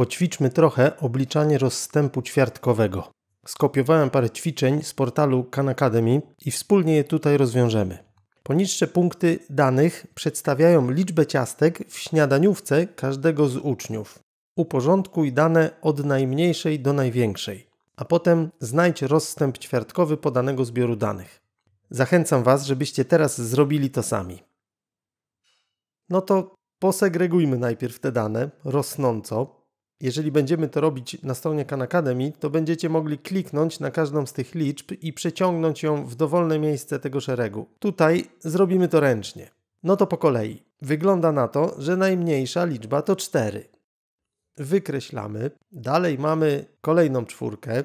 Poćwiczmy trochę obliczanie rozstępu ćwiartkowego. Skopiowałem parę ćwiczeń z portalu Khan Academy i wspólnie je tutaj rozwiążemy. Poniższe punkty danych przedstawiają liczbę ciastek w śniadaniówce każdego z uczniów. Uporządkuj dane od najmniejszej do największej, a potem znajdź rozstęp ćwiartkowy podanego zbioru danych. Zachęcam Was, żebyście teraz zrobili to sami. No to posegregujmy najpierw te dane rosnąco jeżeli będziemy to robić na stronie Khan Academy, to będziecie mogli kliknąć na każdą z tych liczb i przeciągnąć ją w dowolne miejsce tego szeregu. Tutaj zrobimy to ręcznie. No to po kolei. Wygląda na to, że najmniejsza liczba to 4. Wykreślamy. Dalej mamy kolejną czwórkę.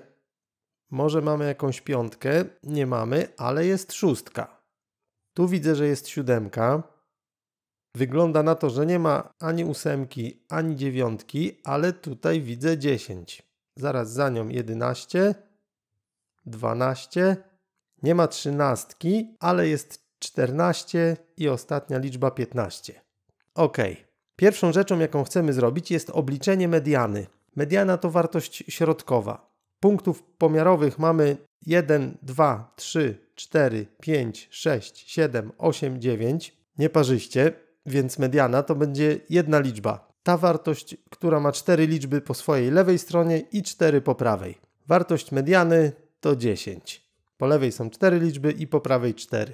Może mamy jakąś piątkę? Nie mamy, ale jest szóstka. Tu widzę, że jest siódemka. Wygląda na to, że nie ma ani ósemki, ani dziewiątki, ale tutaj widzę 10. Zaraz za nią 11, 12, nie ma trzynastki, ale jest 14 i ostatnia liczba 15. Ok. Pierwszą rzeczą, jaką chcemy zrobić, jest obliczenie mediany. Mediana to wartość środkowa. Punktów pomiarowych mamy 1, 2, 3, 4, 5, 6, 7, 8, 9. Nieparzyście, więc mediana, to będzie jedna liczba. Ta wartość, która ma 4 liczby po swojej lewej stronie i 4 po prawej. Wartość mediany to 10. Po lewej są 4 liczby i po prawej 4.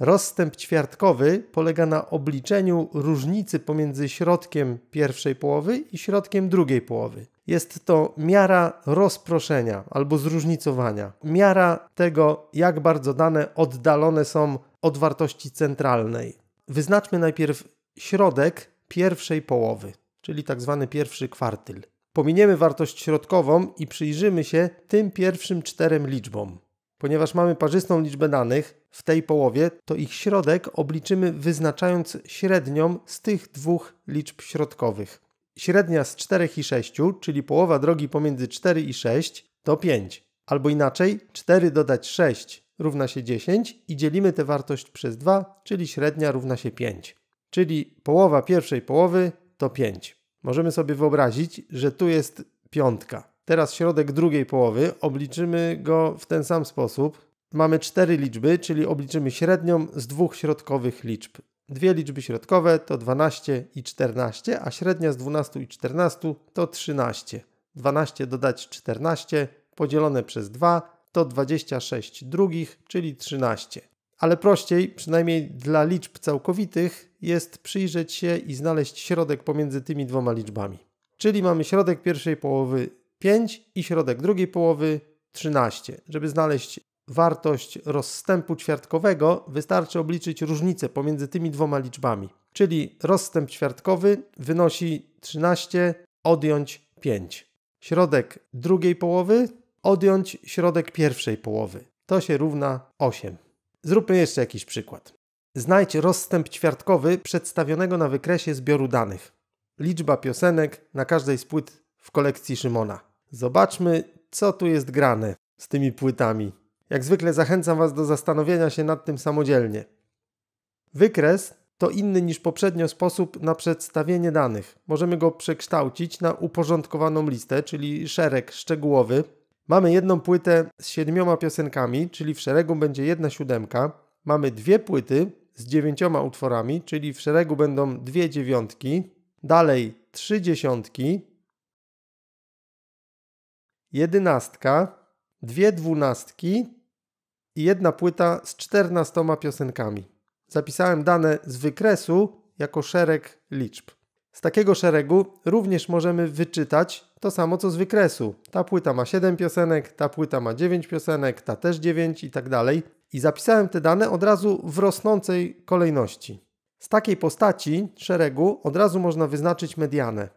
Rozstęp ćwiartkowy polega na obliczeniu różnicy pomiędzy środkiem pierwszej połowy i środkiem drugiej połowy. Jest to miara rozproszenia albo zróżnicowania, miara tego, jak bardzo dane oddalone są od wartości centralnej wyznaczmy najpierw środek pierwszej połowy, czyli tak zwany pierwszy kwartyl. Pominiemy wartość środkową i przyjrzymy się tym pierwszym czterem liczbom. Ponieważ mamy parzystą liczbę danych w tej połowie, to ich środek obliczymy wyznaczając średnią z tych dwóch liczb środkowych. Średnia z 4 i 6, czyli połowa drogi pomiędzy 4 i 6, to 5. Albo inaczej, 4 dodać 6 równa się 10 i dzielimy tę wartość przez 2, czyli średnia równa się 5. Czyli połowa pierwszej połowy to 5. Możemy sobie wyobrazić, że tu jest piątka. Teraz środek drugiej połowy obliczymy go w ten sam sposób. Mamy cztery liczby, czyli obliczymy średnią z dwóch środkowych liczb. Dwie liczby środkowe to 12 i 14, a średnia z 12 i 14 to 13. 12 dodać 14 podzielone przez 2 to 26 drugich, czyli 13. Ale prościej, przynajmniej dla liczb całkowitych, jest przyjrzeć się i znaleźć środek pomiędzy tymi dwoma liczbami. Czyli mamy środek pierwszej połowy 5 i środek drugiej połowy 13. Żeby znaleźć wartość rozstępu ćwiartkowego, wystarczy obliczyć różnicę pomiędzy tymi dwoma liczbami. Czyli rozstęp ćwiartkowy wynosi 13 odjąć 5. Środek drugiej połowy odjąć środek pierwszej połowy. To się równa 8. Zróbmy jeszcze jakiś przykład. Znajdź rozstęp ćwiartkowy przedstawionego na wykresie zbioru danych. Liczba piosenek na każdej z płyt w kolekcji Szymona. Zobaczmy, co tu jest grane z tymi płytami. Jak zwykle zachęcam Was do zastanowienia się nad tym samodzielnie. Wykres to inny niż poprzednio sposób na przedstawienie danych. Możemy go przekształcić na uporządkowaną listę, czyli szereg szczegółowy, Mamy jedną płytę z siedmioma piosenkami, czyli w szeregu będzie jedna siódemka. Mamy dwie płyty z dziewięcioma utworami, czyli w szeregu będą dwie dziewiątki. Dalej trzy dziesiątki, jedynastka, dwie dwunastki i jedna płyta z czternastoma piosenkami. Zapisałem dane z wykresu jako szereg liczb. Z takiego szeregu również możemy wyczytać to samo co z wykresu. Ta płyta ma 7 piosenek, ta płyta ma 9 piosenek, ta też 9 i tak dalej. I zapisałem te dane od razu w rosnącej kolejności. Z takiej postaci szeregu od razu można wyznaczyć medianę.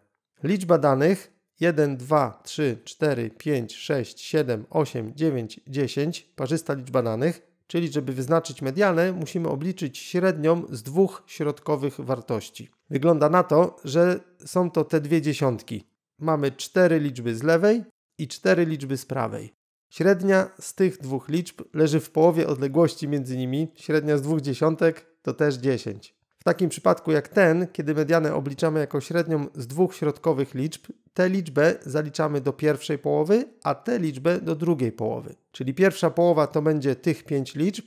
Liczba danych 1, 2, 3, 4, 5, 6, 7, 8, 9, 10, parzysta liczba danych czyli żeby wyznaczyć medianę, musimy obliczyć średnią z dwóch środkowych wartości. Wygląda na to, że są to te dwie dziesiątki. Mamy cztery liczby z lewej i cztery liczby z prawej. Średnia z tych dwóch liczb leży w połowie odległości między nimi. Średnia z dwóch dziesiątek to też 10. W takim przypadku jak ten, kiedy medianę obliczamy jako średnią z dwóch środkowych liczb, tę liczbę zaliczamy do pierwszej połowy, a tę liczbę do drugiej połowy. Czyli pierwsza połowa to będzie tych pięć liczb,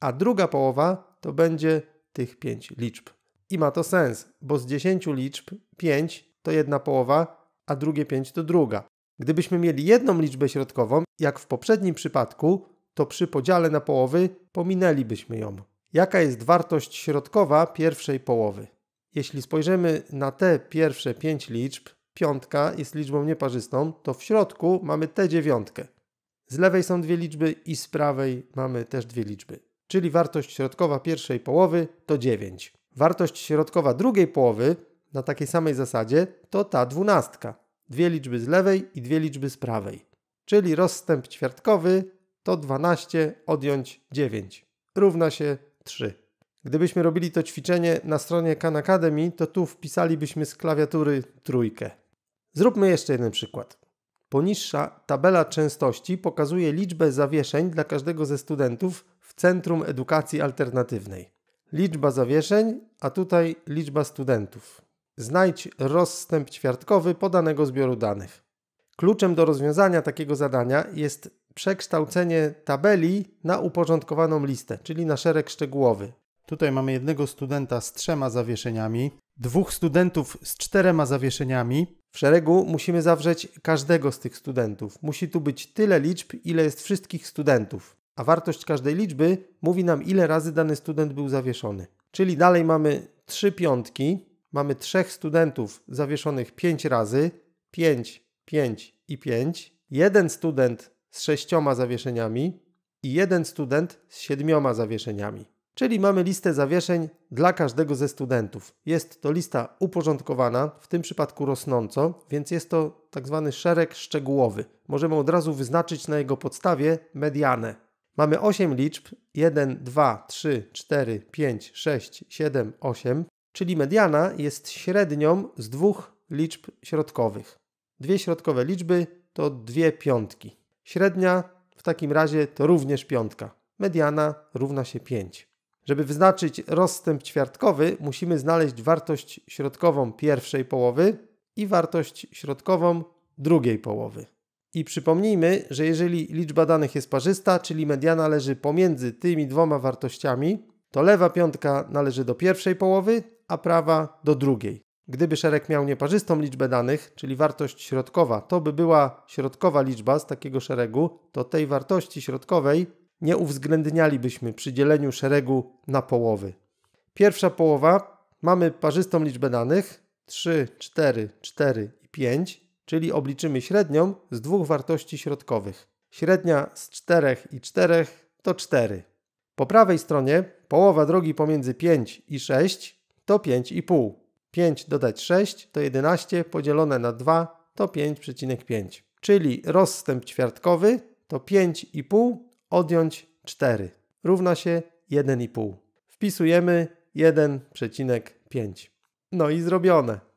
a druga połowa to będzie tych pięć liczb. I ma to sens, bo z 10 liczb 5 to jedna połowa, a drugie 5 to druga. Gdybyśmy mieli jedną liczbę środkową, jak w poprzednim przypadku, to przy podziale na połowy pominęlibyśmy ją. Jaka jest wartość środkowa pierwszej połowy? Jeśli spojrzymy na te pierwsze 5 liczb, piątka jest liczbą nieparzystą, to w środku mamy tę dziewiątkę. Z lewej są dwie liczby i z prawej mamy też dwie liczby. Czyli wartość środkowa pierwszej połowy to 9. Wartość środkowa drugiej połowy na takiej samej zasadzie to ta dwunastka. Dwie liczby z lewej i dwie liczby z prawej. Czyli rozstęp ćwiartkowy to 12 odjąć 9 równa się 3. Gdybyśmy robili to ćwiczenie na stronie Khan Academy, to tu wpisalibyśmy z klawiatury trójkę. Zróbmy jeszcze jeden przykład. Poniższa tabela częstości pokazuje liczbę zawieszeń dla każdego ze studentów w Centrum Edukacji Alternatywnej. Liczba zawieszeń, a tutaj liczba studentów. Znajdź rozstęp ćwiartkowy podanego zbioru danych. Kluczem do rozwiązania takiego zadania jest przekształcenie tabeli na uporządkowaną listę, czyli na szereg szczegółowy. Tutaj mamy jednego studenta z trzema zawieszeniami, dwóch studentów z czterema zawieszeniami. W szeregu musimy zawrzeć każdego z tych studentów. Musi tu być tyle liczb, ile jest wszystkich studentów, a wartość każdej liczby mówi nam, ile razy dany student był zawieszony. Czyli dalej mamy trzy piątki, mamy trzech studentów zawieszonych pięć razy, pięć, pięć i pięć. Jeden student z sześcioma zawieszeniami i jeden student z siedmioma zawieszeniami. Czyli mamy listę zawieszeń dla każdego ze studentów. Jest to lista uporządkowana, w tym przypadku rosnąco, więc jest to tak zwany szereg szczegółowy. Możemy od razu wyznaczyć na jego podstawie medianę. Mamy 8 liczb 1, 2, 3, 4, 5, 6, 7, 8, czyli mediana jest średnią z dwóch liczb środkowych. Dwie środkowe liczby to dwie piątki. Średnia w takim razie to również piątka. Mediana równa się 5. Żeby wyznaczyć rozstęp ćwiartkowy, musimy znaleźć wartość środkową pierwszej połowy i wartość środkową drugiej połowy. I przypomnijmy, że jeżeli liczba danych jest parzysta, czyli mediana leży pomiędzy tymi dwoma wartościami, to lewa piątka należy do pierwszej połowy, a prawa do drugiej. Gdyby szereg miał nieparzystą liczbę danych, czyli wartość środkowa, to by była środkowa liczba z takiego szeregu, to tej wartości środkowej nie uwzględnialibyśmy przy dzieleniu szeregu na połowy. Pierwsza połowa mamy parzystą liczbę danych 3, 4, 4 i 5, czyli obliczymy średnią z dwóch wartości środkowych. Średnia z 4 i 4 to 4. Po prawej stronie połowa drogi pomiędzy 5 i 6 to 5,5. 5 dodać 6 to 11 podzielone na 2 to 5,5. Czyli rozstęp ćwiartkowy to 5,5 odjąć 4 równa się 1,5. Wpisujemy 1,5. No i zrobione.